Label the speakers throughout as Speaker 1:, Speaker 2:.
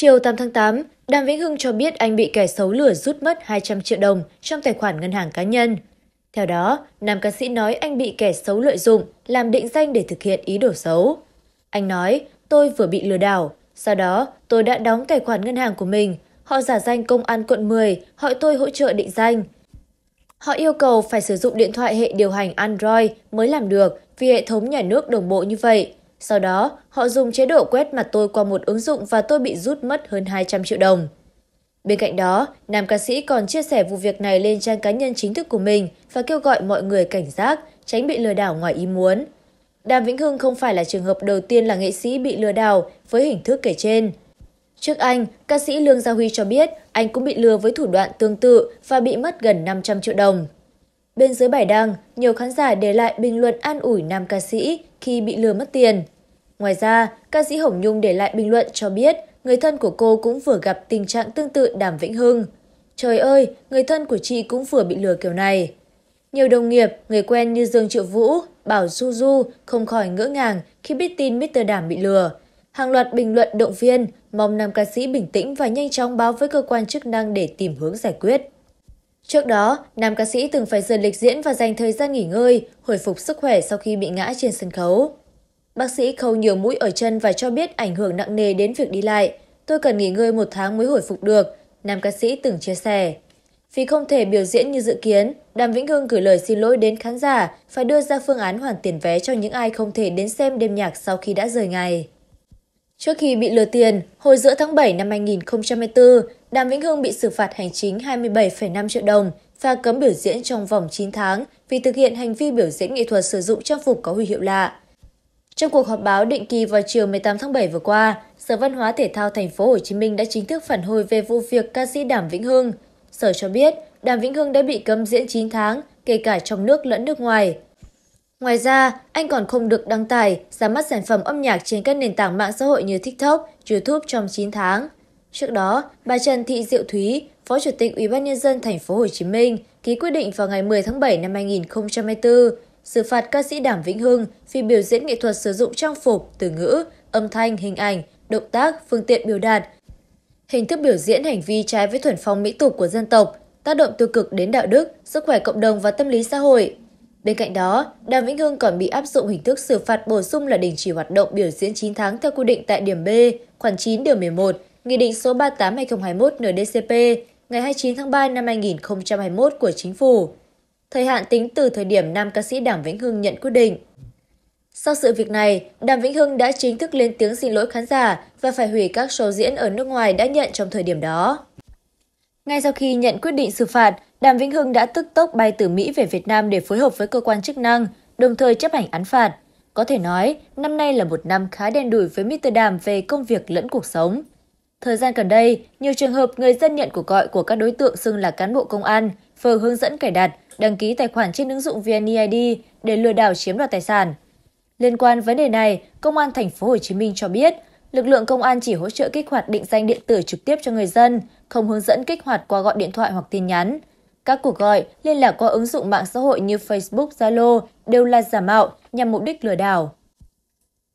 Speaker 1: Chiều 8 tháng 8, Đàm Vĩnh Hưng cho biết anh bị kẻ xấu lừa rút mất 200 triệu đồng trong tài khoản ngân hàng cá nhân. Theo đó, nam ca sĩ nói anh bị kẻ xấu lợi dụng, làm định danh để thực hiện ý đồ xấu. Anh nói, tôi vừa bị lừa đảo, sau đó tôi đã đóng tài khoản ngân hàng của mình. Họ giả danh công an quận 10, hỏi tôi hỗ trợ định danh. Họ yêu cầu phải sử dụng điện thoại hệ điều hành Android mới làm được vì hệ thống nhà nước đồng bộ như vậy. Sau đó, họ dùng chế độ quét mặt tôi qua một ứng dụng và tôi bị rút mất hơn 200 triệu đồng. Bên cạnh đó, nam ca sĩ còn chia sẻ vụ việc này lên trang cá nhân chính thức của mình và kêu gọi mọi người cảnh giác, tránh bị lừa đảo ngoài ý muốn. Đàm Vĩnh Hưng không phải là trường hợp đầu tiên là nghệ sĩ bị lừa đảo với hình thức kể trên. Trước anh, ca sĩ Lương Gia Huy cho biết anh cũng bị lừa với thủ đoạn tương tự và bị mất gần 500 triệu đồng. Bên dưới bài đăng, nhiều khán giả để lại bình luận an ủi nam ca sĩ khi bị lừa mất tiền. Ngoài ra, ca sĩ Hồng Nhung để lại bình luận cho biết người thân của cô cũng vừa gặp tình trạng tương tự Đàm Vĩnh Hưng. Trời ơi, người thân của chị cũng vừa bị lừa kiểu này. Nhiều đồng nghiệp, người quen như Dương Triệu Vũ, Bảo Su Du không khỏi ngỡ ngàng khi biết tin Mr. Đàm bị lừa. Hàng loạt bình luận động viên, mong nam ca sĩ bình tĩnh và nhanh chóng báo với cơ quan chức năng để tìm hướng giải quyết. Trước đó, nam ca sĩ từng phải dừng lịch diễn và dành thời gian nghỉ ngơi, hồi phục sức khỏe sau khi bị ngã trên sân khấu. Bác sĩ khâu nhiều mũi ở chân và cho biết ảnh hưởng nặng nề đến việc đi lại. Tôi cần nghỉ ngơi một tháng mới hồi phục được, nam ca sĩ từng chia sẻ. Vì không thể biểu diễn như dự kiến, Đàm Vĩnh Hưng gửi lời xin lỗi đến khán giả và đưa ra phương án hoàn tiền vé cho những ai không thể đến xem đêm nhạc sau khi đã rời ngày. Trước khi bị lừa tiền, hồi giữa tháng 7 năm 2024, Đàm Vĩnh Hưng bị xử phạt hành chính 27,5 triệu đồng và cấm biểu diễn trong vòng 9 tháng vì thực hiện hành vi biểu diễn nghệ thuật sử dụng trang phục có huy hiệu lạ. Trong cuộc họp báo định kỳ vào chiều 18 tháng 7 vừa qua, Sở Văn hóa Thể thao Thành phố Hồ Chí Minh đã chính thức phản hồi về vụ việc ca sĩ Đàm Vĩnh Hưng. Sở cho biết, Đàm Vĩnh Hưng đã bị cấm diễn 9 tháng, kể cả trong nước lẫn nước ngoài. Ngoài ra, anh còn không được đăng tải, ra mắt sản phẩm âm nhạc trên các nền tảng mạng xã hội như TikTok, YouTube trong 9 tháng. Trước đó, bà Trần Thị Diệu Thúy, Phó Chủ tịch Ủy ban nhân dân thành phố Hồ Chí Minh ký quyết định vào ngày 10 tháng 7 năm 2024 xử phạt ca sĩ Đàm Vĩnh Hưng vì biểu diễn nghệ thuật sử dụng trang phục, từ ngữ, âm thanh, hình ảnh, động tác, phương tiện biểu đạt, hình thức biểu diễn hành vi trái với thuần phong mỹ tục của dân tộc, tác động tiêu cực đến đạo đức, sức khỏe cộng đồng và tâm lý xã hội. Bên cạnh đó, Đàm Vĩnh Hưng còn bị áp dụng hình thức xử phạt bổ sung là đình chỉ hoạt động biểu diễn 9 tháng theo quy định tại điểm B, khoản 9 điều 11, Nghị định số 38/2021 NDCP ngày 29 tháng 3 năm 2021 của Chính phủ thời hạn tính từ thời điểm nam ca sĩ Đàm Vĩnh Hưng nhận quyết định. Sau sự việc này, Đàm Vĩnh Hưng đã chính thức lên tiếng xin lỗi khán giả và phải hủy các show diễn ở nước ngoài đã nhận trong thời điểm đó. Ngay sau khi nhận quyết định xử phạt, Đàm Vĩnh Hưng đã tức tốc bay từ Mỹ về Việt Nam để phối hợp với cơ quan chức năng, đồng thời chấp hành án phạt. Có thể nói, năm nay là một năm khá đen đủi với Mr. Đàm về công việc lẫn cuộc sống. Thời gian gần đây, nhiều trường hợp người dân nhận cuộc gọi của các đối tượng xưng là cán bộ công an, phờ hướng dẫn cài đặt, đăng ký tài khoản trên ứng dụng vneid để lừa đảo chiếm đoạt tài sản liên quan vấn đề này công an Thành phố Hồ Chí Minh cho biết lực lượng công an chỉ hỗ trợ kích hoạt định danh điện tử trực tiếp cho người dân không hướng dẫn kích hoạt qua gọi điện thoại hoặc tin nhắn các cuộc gọi liên lạc qua ứng dụng mạng xã hội như facebook zalo đều là giả mạo nhằm mục đích lừa đảo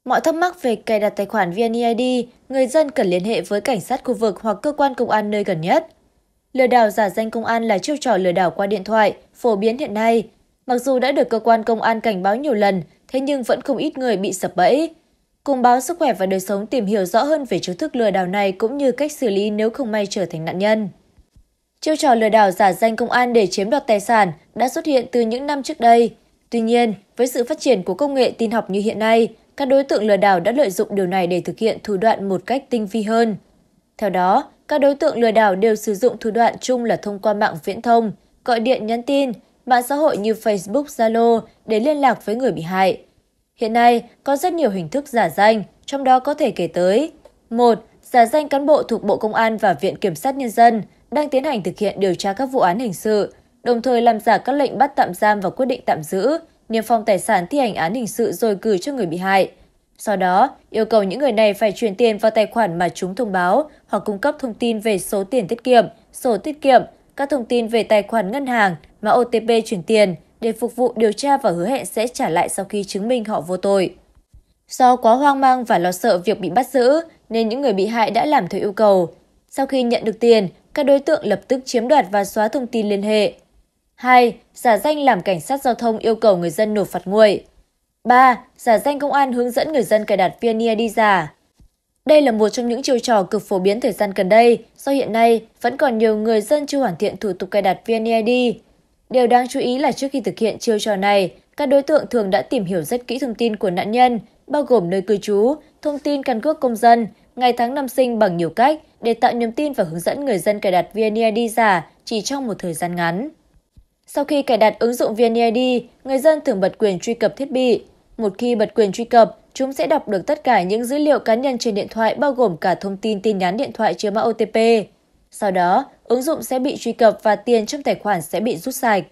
Speaker 1: Mọi thắc mắc về cài đặt tài khoản VNEID, người dân cần liên hệ với cảnh sát khu vực hoặc cơ quan công an nơi gần nhất lừa đảo giả danh công an là chiêu trò lừa đảo qua điện thoại phổ biến hiện nay mặc dù đã được cơ quan công an cảnh báo nhiều lần thế nhưng vẫn không ít người bị sập bẫy cùng báo sức khỏe và đời sống tìm hiểu rõ hơn về chiêu thức lừa đảo này cũng như cách xử lý nếu không may trở thành nạn nhân chiêu trò lừa đảo giả danh công an để chiếm đoạt tài sản đã xuất hiện từ những năm trước đây tuy nhiên với sự phát triển của công nghệ tin học như hiện nay các đối tượng lừa đảo đã lợi dụng điều này để thực hiện thủ đoạn một cách tinh vi hơn theo đó các đối tượng lừa đảo đều sử dụng thủ đoạn chung là thông qua mạng viễn thông gọi điện nhắn tin mạng xã hội như facebook zalo để liên lạc với người bị hại hiện nay có rất nhiều hình thức giả danh trong đó có thể kể tới một giả danh cán bộ thuộc bộ công an và viện kiểm sát nhân dân đang tiến hành thực hiện điều tra các vụ án hình sự đồng thời làm giả các lệnh bắt tạm giam và quyết định tạm giữ niêm phong tài sản thi hành án hình sự rồi gửi cho người bị hại sau đó yêu cầu những người này phải chuyển tiền vào tài khoản mà chúng thông báo hoặc cung cấp thông tin về số tiền tiết kiệm sổ tiết kiệm các thông tin về tài khoản ngân hàng mà otp chuyển tiền để phục vụ điều tra và hứa hẹn sẽ trả lại sau khi chứng minh họ vô tội do quá hoang mang và lo sợ việc bị bắt giữ nên những người bị hại đã làm theo yêu cầu sau khi nhận được tiền các đối tượng lập tức chiếm đoạt và xóa thông tin liên hệ 2. Giả danh làm cảnh sát giao thông yêu cầu người dân nộp phạt nguội. 3. Giả danh công an hướng dẫn người dân cài đặt Vneid giả. Đây là một trong những chiêu trò cực phổ biến thời gian gần đây, do hiện nay vẫn còn nhiều người dân chưa hoàn thiện thủ tục cài đặt Vneid. Điều đáng chú ý là trước khi thực hiện chiêu trò này, các đối tượng thường đã tìm hiểu rất kỹ thông tin của nạn nhân, bao gồm nơi cư trú, thông tin căn cước công dân, ngày tháng năm sinh bằng nhiều cách để tạo niềm tin và hướng dẫn người dân cài đặt VNeid giả chỉ trong một thời gian ngắn. Sau khi cài đặt ứng dụng VNeid, người dân thường bật quyền truy cập thiết bị, một khi bật quyền truy cập, chúng sẽ đọc được tất cả những dữ liệu cá nhân trên điện thoại bao gồm cả thông tin tin nhắn điện thoại chứa mã OTP. Sau đó, ứng dụng sẽ bị truy cập và tiền trong tài khoản sẽ bị rút sạch.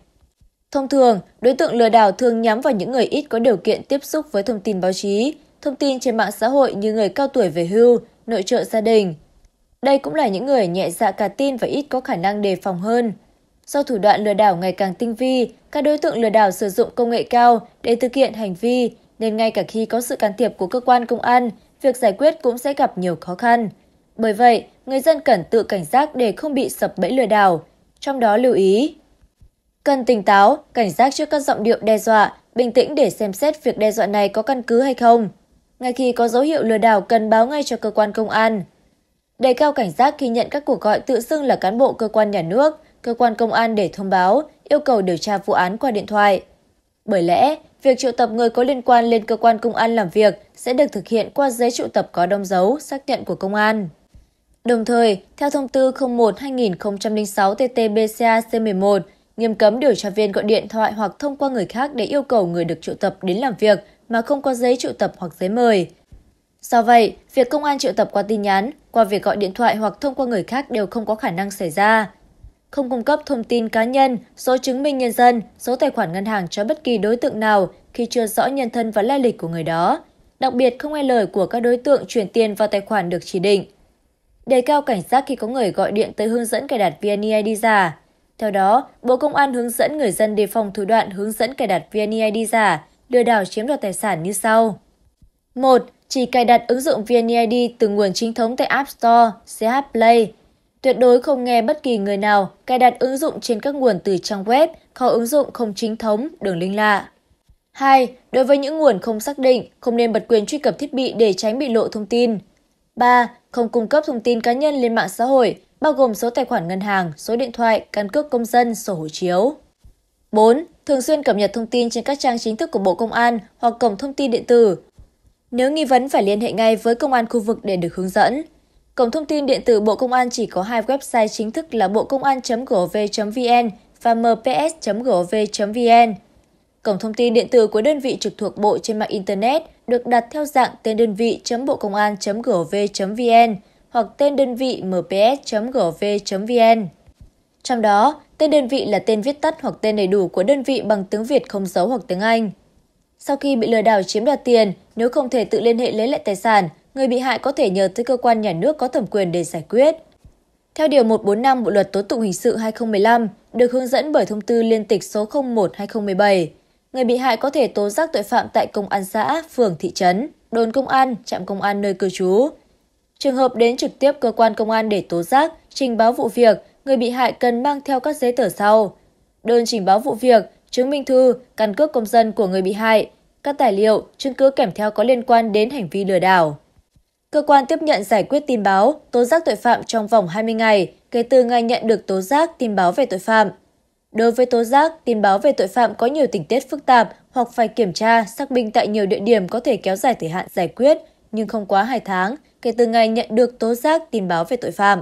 Speaker 1: Thông thường, đối tượng lừa đảo thường nhắm vào những người ít có điều kiện tiếp xúc với thông tin báo chí, thông tin trên mạng xã hội như người cao tuổi về hưu, nội trợ gia đình. Đây cũng là những người nhẹ dạ cả tin và ít có khả năng đề phòng hơn, do thủ đoạn lừa đảo ngày càng tinh vi các đối tượng lừa đảo sử dụng công nghệ cao để thực hiện hành vi nên ngay cả khi có sự can thiệp của cơ quan công an việc giải quyết cũng sẽ gặp nhiều khó khăn bởi vậy người dân cần tự cảnh giác để không bị sập bẫy lừa đảo trong đó lưu ý cần tỉnh táo cảnh giác trước các giọng điệu đe dọa bình tĩnh để xem xét việc đe dọa này có căn cứ hay không ngay khi có dấu hiệu lừa đảo cần báo ngay cho cơ quan công an đề cao cảnh giác khi nhận các cuộc gọi tự xưng là cán bộ cơ quan nhà nước cơ quan công an để thông báo yêu cầu điều tra vụ án qua điện thoại bởi lẽ việc triệu tập người có liên quan lên cơ quan công an làm việc sẽ được thực hiện qua giấy triệu tập có đóng dấu xác nhận của công an Đồng thời, theo thông tư 01-2006-TT-BCA-C11, nghiêm cấm điều tra viên gọi điện thoại hoặc thông qua người khác để yêu cầu người được triệu tập đến làm việc mà không có giấy triệu tập hoặc giấy mời. Do vậy, việc công an triệu tập qua tin nhắn, qua việc gọi điện thoại hoặc thông qua người khác đều không có khả năng xảy ra không cung cấp thông tin cá nhân, số chứng minh nhân dân, số tài khoản ngân hàng cho bất kỳ đối tượng nào khi chưa rõ nhân thân và lai lịch của người đó, đặc biệt không nghe lời của các đối tượng chuyển tiền vào tài khoản được chỉ định. Đề cao cảnh giác khi có người gọi điện tới hướng dẫn cài đặt VNeID giả. Theo đó, Bộ Công an hướng dẫn người dân đề phòng thủ đoạn hướng dẫn cài đặt VNeID giả, lừa đảo chiếm đoạt tài sản như sau. 1. Chỉ cài đặt ứng dụng VNeID từ nguồn chính thống tại App Store, CH Play, tuyệt đối không nghe bất kỳ người nào cài đặt ứng dụng trên các nguồn từ trang web, kho ứng dụng không chính thống, đường link lạ. 2. Đối với những nguồn không xác định, không nên bật quyền truy cập thiết bị để tránh bị lộ thông tin. 3. Không cung cấp thông tin cá nhân lên mạng xã hội, bao gồm số tài khoản ngân hàng, số điện thoại, căn cước công dân, sổ hộ chiếu. 4. Thường xuyên cập nhật thông tin trên các trang chính thức của Bộ Công an hoặc cổng thông tin điện tử. Nếu nghi vấn phải liên hệ ngay với công an khu vực để được hướng dẫn. Cổng thông tin điện tử Bộ Công an chỉ có hai website chính thức là bocongan.gov.vn và mps.gov.vn. Cổng thông tin điện tử của đơn vị trực thuộc Bộ trên mạng Internet được đặt theo dạng tên đơn vị.bocongan.gov.vn hoặc tên đơn vị mps.gov.vn. Trong đó, tên đơn vị là tên viết tắt hoặc tên đầy đủ của đơn vị bằng tiếng Việt không dấu hoặc tiếng Anh. Sau khi bị lừa đảo chiếm đoạt tiền, nếu không thể tự liên hệ lấy lại tài sản, người bị hại có thể nhờ tới cơ quan nhà nước có thẩm quyền để giải quyết. Theo Điều 145 Bộ Luật Tố Tụng Hình sự 2015, được hướng dẫn bởi thông tư liên tịch số 01-2017, người bị hại có thể tố giác tội phạm tại công an xã, phường, thị trấn, đồn công an, trạm công an nơi cư trú. Trường hợp đến trực tiếp cơ quan công an để tố giác, trình báo vụ việc, người bị hại cần mang theo các giấy tờ sau. Đơn trình báo vụ việc, chứng minh thư, căn cước công dân của người bị hại, các tài liệu, chứng cứ kèm theo có liên quan đến hành vi lừa đảo cơ quan tiếp nhận giải quyết tin báo tố giác tội phạm trong vòng hai mươi ngày kể từ ngày nhận được tố giác tin báo về tội phạm đối với tố giác tin báo về tội phạm có nhiều tình tiết phức tạp hoặc phải kiểm tra xác minh tại nhiều địa điểm có thể kéo dài thời hạn giải quyết nhưng không quá hai tháng kể từ ngày nhận được tố giác tin báo về tội phạm